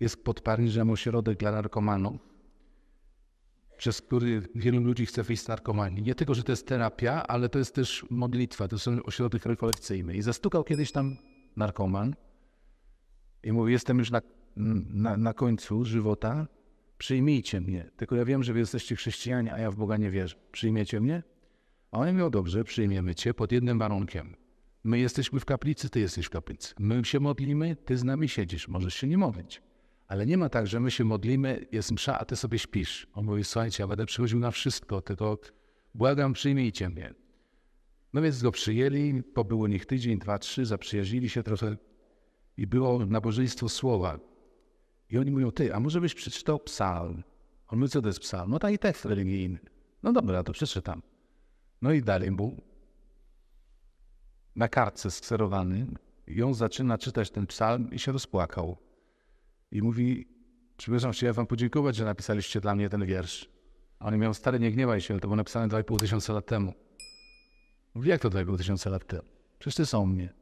jest pod Paryżem ośrodek dla narkomanów, przez który wielu ludzi chce wyjść z narkomanii. Nie tylko, że to jest terapia, ale to jest też modlitwa, to jest ośrodek rekolekcyjny. I zastukał kiedyś tam narkoman i mówi, jestem już na, na, na końcu żywota, przyjmijcie mnie. Tylko ja wiem, że wy jesteście chrześcijanie, a ja w Boga nie wierzę. Przyjmiecie mnie? A on mówił, dobrze, przyjmiemy cię pod jednym warunkiem. My jesteśmy w kaplicy, ty jesteś w kaplicy. My się modlimy, ty z nami siedzisz, możesz się nie modlić. Ale nie ma tak, że my się modlimy, jest msza, a ty sobie śpisz. On mówi, słuchajcie, ja będę przychodził na wszystko, tylko błagam, przyjmijcie mnie. No więc go przyjęli, pobył u nich tydzień, dwa, trzy, zaprzyjaźnili się trochę i było nabożeństwo słowa. I oni mówią, ty, a może byś przeczytał psalm? On mówi, co to jest psalm? No taki tekst religijny. No dobra, to przeczytam. No i dalej był na kartce skserowany i on zaczyna czytać ten psalm i się rozpłakał i mówi, przepraszam, ja wam podziękować, że napisaliście dla mnie ten wiersz. A on miał Stary, nie gniewaj się, to było napisane 2,5 tysiąca lat temu. Mówi, jak to 2,5 tysiąca lat temu? Przecież ty są mnie.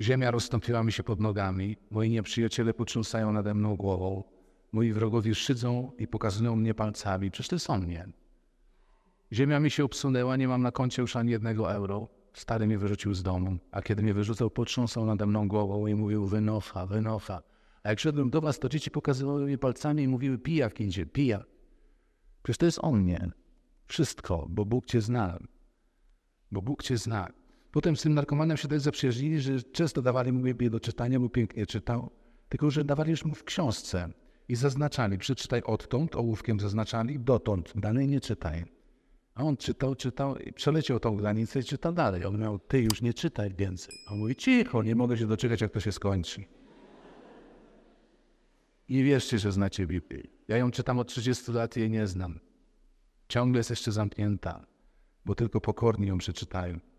Ziemia rozstąpiła mi się pod nogami, moi nieprzyjaciele potrząsają nade mną głową, moi wrogowie szydzą i pokazują mnie palcami, przecież ty są mnie. Ziemia mi się obsunęła, nie mam na koncie już ani jednego euro. Stary mnie wyrzucił z domu, a kiedy mnie wyrzucał, potrząsał nade mną głową i mówił, wynofa, wynofa. A jak szedłem do was, to dzieci pokazywały mi palcami i mówiły w idzie, pija. Przecież to jest o mnie. Wszystko, bo Bóg cię zna. Bo Bóg cię zna. Potem z tym narkomanem się też zaprzyjaźnili, że często dawali mu je do czytania, bo pięknie czytał, tylko że dawali już mu w książce i zaznaczali, przeczytaj odtąd, ołówkiem zaznaczali, dotąd, dalej nie czytaj. A on czytał, czytał i przeleciał tą granicę i czyta dalej. On miał, ty już nie czytaj więcej. A on mówi, cicho, nie mogę się doczekać, jak to się skończy. Nie wierzcie, że znacie Biblię. Ja ją czytam od 30 lat i jej nie znam. Ciągle jest jeszcze zamknięta, bo tylko pokorni ją przeczytają.